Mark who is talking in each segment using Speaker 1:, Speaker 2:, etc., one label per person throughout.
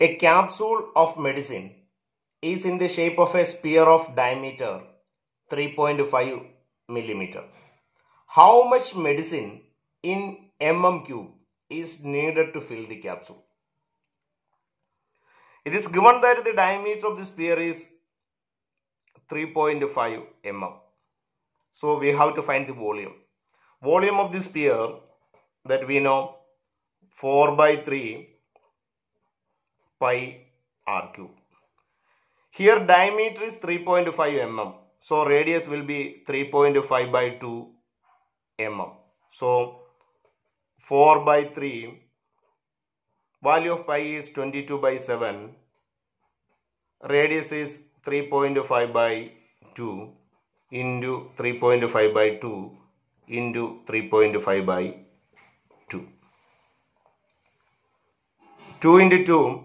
Speaker 1: A capsule of medicine is in the shape of a sphere of diameter 3.5 millimeter. How much medicine in mm cube is needed to fill the capsule? It is given that the diameter of the sphere is 3.5 mm. So we have to find the volume. Volume of the sphere that we know 4 by 3 pi r cube. Here diameter is 3.5 mm. So radius will be 3.5 by 2 mm. So 4 by 3 value of pi is 22 by 7 radius is 3.5 by 2 into 3.5 by 2 into 3.5 by 2 2 into 2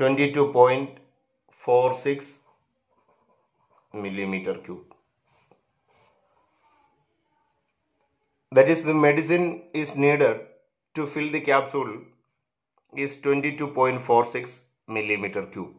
Speaker 1: 22.46 millimeter cube. That is the medicine is needed to fill the capsule is 22.46 millimeter cube.